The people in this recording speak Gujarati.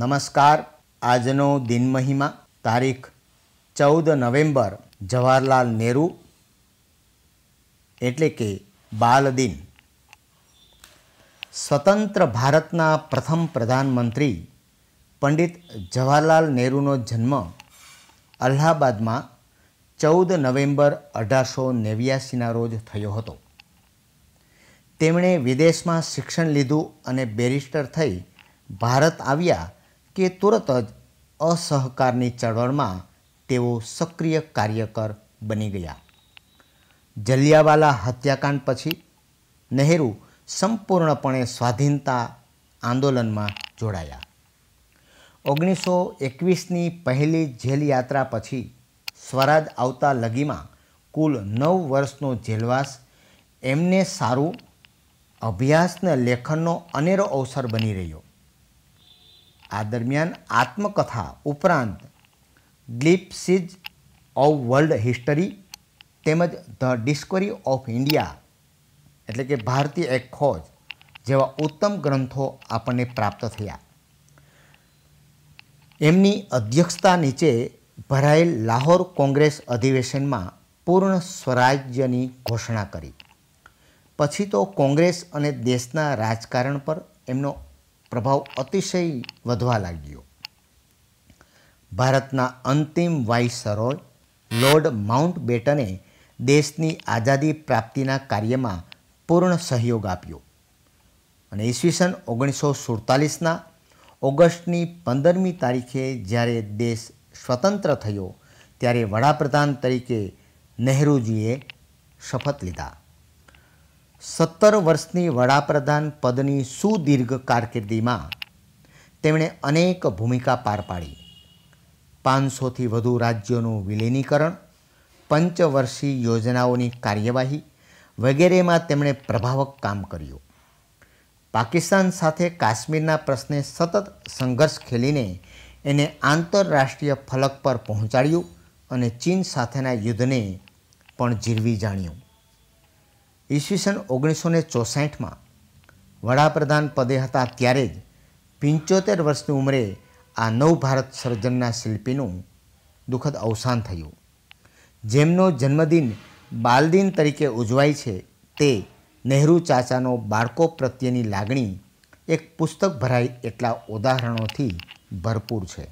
નમસ્કાર આજનો દિન મહિમા તારીખ ચૌદ નવેમ્બર જવાહરલાલ નહેરુ એટલે કે બાલદિન સ્વતંત્ર ભારતના પ્રથમ પ્રધાનમંત્રી પંડિત જવાહરલાલ નહેરુનો જન્મ અલ્હાબાદમાં ચૌદ નવેમ્બર અઢારસો નેવ્યાસીના રોજ થયો હતો તેમણે વિદેશમાં શિક્ષણ લીધું અને બેરિસ્ટર થઈ ભારત આવ્યા કે તુરત જ અસહકારની ચળવળમાં તેઓ સક્રિય કાર્યકર બની ગયા જલિયાવાલા હત્યાકાંડ પછી નહેરુ સંપૂર્ણપણે સ્વાધીનતા આંદોલનમાં જોડાયા ઓગણીસો એકવીસની પહેલી જેલ યાત્રા પછી સ્વરાજ આવતા લગીમાં કુલ નવ વર્ષનો જેલવાસ એમને સારું અભ્યાસને લેખનનો અનેરો અવસર બની રહ્યો આ દરમિયાન આત્મકથા ઉપરાંત ગ્લિપ્સિઝ ઓફ વર્લ્ડ હિસ્ટરી તેમજ ધ ડિસ્કવરી ઓફ ઇન્ડિયા એટલે કે ભારતીય એક ખોજ જેવા ઉત્તમ ગ્રંથો આપણને પ્રાપ્ત થયા એમની અધ્યક્ષતા નીચે ભરાયેલ લાહોર કોંગ્રેસ અધિવેશનમાં પૂર્ણ સ્વરાજ્યની ઘોષણા કરી પછી તો કોંગ્રેસ અને દેશના રાજકારણ પર એમનો પ્રભાવ અતિશય વધવા લાગ્યો ભારતના અંતિમ વાઇસરોય લોર્ડ માઉન્ટ બેટને દેશની આઝાદી પ્રાપ્તિના કાર્યમાં પૂર્ણ સહયોગ આપ્યો અને ઈસવીસન ઓગણીસો સુડતાલીસના ઓગસ્ટની પંદરમી તારીખે જ્યારે દેશ સ્વતંત્ર થયો ત્યારે વડાપ્રધાન તરીકે નહેરુજીએ શપથ લીધા સત્તર વર્ષની વડાપ્રધાન પદની સુદીર્ઘ કારકિર્દીમાં તેમણે અનેક ભૂમિકા પાર પાડી પાંચસોથી વધુ રાજ્યોનું વિલીનીકરણ પંચવર્ષી યોજનાઓની કાર્યવાહી વગેરેમાં તેમણે પ્રભાવક કામ કર્યું પાકિસ્તાન સાથે કાશ્મીરના પ્રશ્ને સતત સંઘર્ષ ખેલીને એને આંતરરાષ્ટ્રીય ફલક પર પહોંચાડ્યું અને ચીન સાથેના યુદ્ધને પણ જીરવી જાણ્યું ઈસવીસન ઓગણીસો ને ચોસાઠમાં વડાપ્રધાન પદે હતા ત્યારે જ પંચોતેર વર્ષની ઉંમરે આ નવ ભારત સર્જનના શિલ્પીનું દુઃખદ અવસાન થયું જેમનો જન્મદિન બાલદિન તરીકે ઉજવાય છે તે નહેરુ ચાચાનો બાળકો પ્રત્યેની લાગણી એક પુસ્તક ભરાય એટલા ઉદાહરણોથી ભરપૂર છે